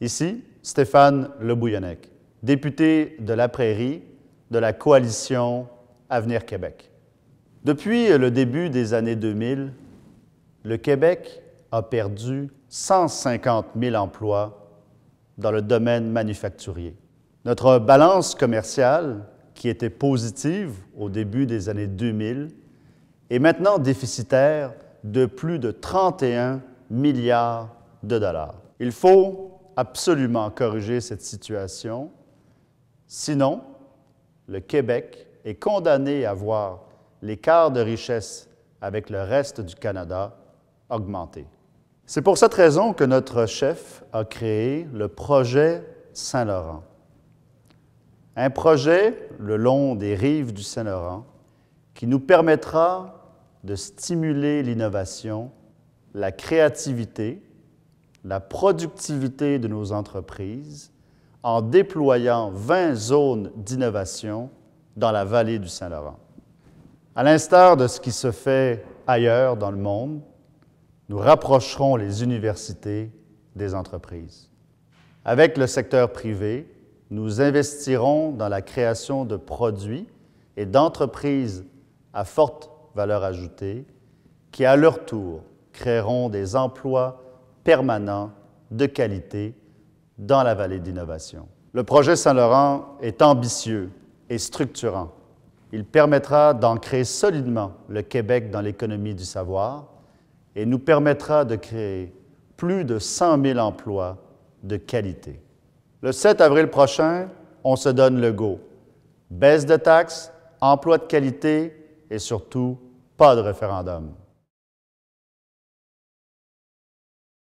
Ici, Stéphane Le Bouillonnec, député de la Prairie de la coalition Avenir Québec. Depuis le début des années 2000, le Québec a perdu 150 000 emplois dans le domaine manufacturier. Notre balance commerciale, qui était positive au début des années 2000, est maintenant déficitaire de plus de 31 milliards de dollars. Il faut absolument corriger cette situation. Sinon, le Québec est condamné à voir l'écart de richesse avec le reste du Canada augmenter. C'est pour cette raison que notre chef a créé le projet Saint-Laurent. Un projet le long des rives du Saint-Laurent qui nous permettra de stimuler l'innovation, la créativité la productivité de nos entreprises en déployant 20 zones d'innovation dans la vallée du Saint-Laurent. À l'instar de ce qui se fait ailleurs dans le monde, nous rapprocherons les universités des entreprises. Avec le secteur privé, nous investirons dans la création de produits et d'entreprises à forte valeur ajoutée qui, à leur tour, créeront des emplois permanent de qualité dans la vallée d'innovation. Le projet Saint-Laurent est ambitieux et structurant. Il permettra d'ancrer solidement le Québec dans l'économie du savoir et nous permettra de créer plus de 100 000 emplois de qualité. Le 7 avril prochain, on se donne le go. Baisse de taxes, emplois de qualité et surtout pas de référendum.